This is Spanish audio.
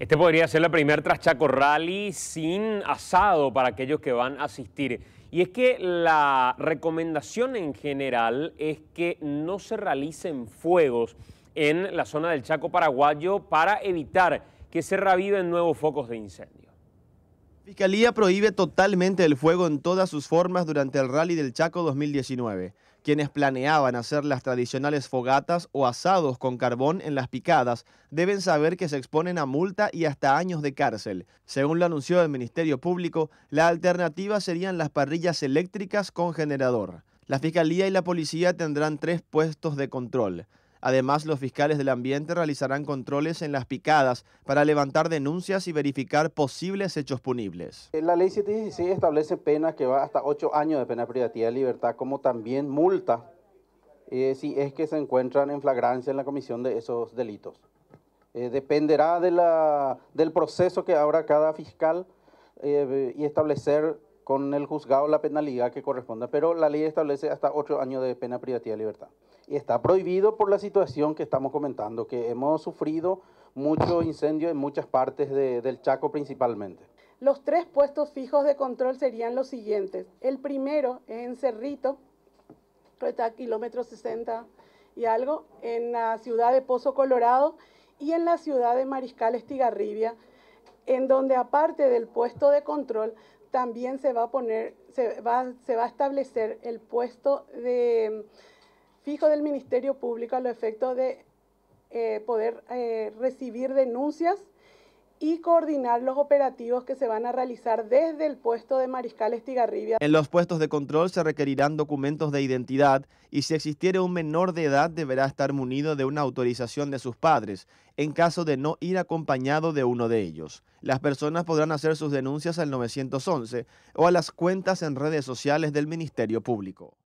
Este podría ser el primer Trachaco Rally sin asado para aquellos que van a asistir. Y es que la recomendación en general es que no se realicen fuegos en la zona del Chaco paraguayo para evitar que se reviven nuevos focos de incendio. La Fiscalía prohíbe totalmente el fuego en todas sus formas durante el Rally del Chaco 2019. Quienes planeaban hacer las tradicionales fogatas o asados con carbón en las picadas deben saber que se exponen a multa y hasta años de cárcel. Según lo anunció el Ministerio Público, la alternativa serían las parrillas eléctricas con generador. La Fiscalía y la Policía tendrán tres puestos de control. Además, los fiscales del ambiente realizarán controles en las picadas para levantar denuncias y verificar posibles hechos punibles. Eh, la ley 716 establece penas que va hasta 8 años de pena privativa de libertad, como también multa eh, si es que se encuentran en flagrancia en la comisión de esos delitos. Eh, dependerá del proceso que abra cada fiscal y establecer con el juzgado la penalidad que corresponda, pero la ley establece hasta ocho años de pena privativa de libertad. Y está prohibido por la situación que estamos comentando, que hemos sufrido mucho incendio en muchas partes del Chaco principalmente. Los tres puestos fijos de control serían los siguientes. El primero en Cerrito, está a kilómetros 60 y algo, en la ciudad de Pozo Colorado y en la ciudad de Mariscal Estigarribia, en donde aparte del puesto de control también se va a poner, se va, se va a establecer el puesto de fijo del Ministerio Público a lo efecto de eh, poder eh, recibir denuncias y coordinar los operativos que se van a realizar desde el puesto de Mariscal Estigarribia. En los puestos de control se requerirán documentos de identidad y si existiere un menor de edad deberá estar munido de una autorización de sus padres en caso de no ir acompañado de uno de ellos. Las personas podrán hacer sus denuncias al 911 o a las cuentas en redes sociales del Ministerio Público.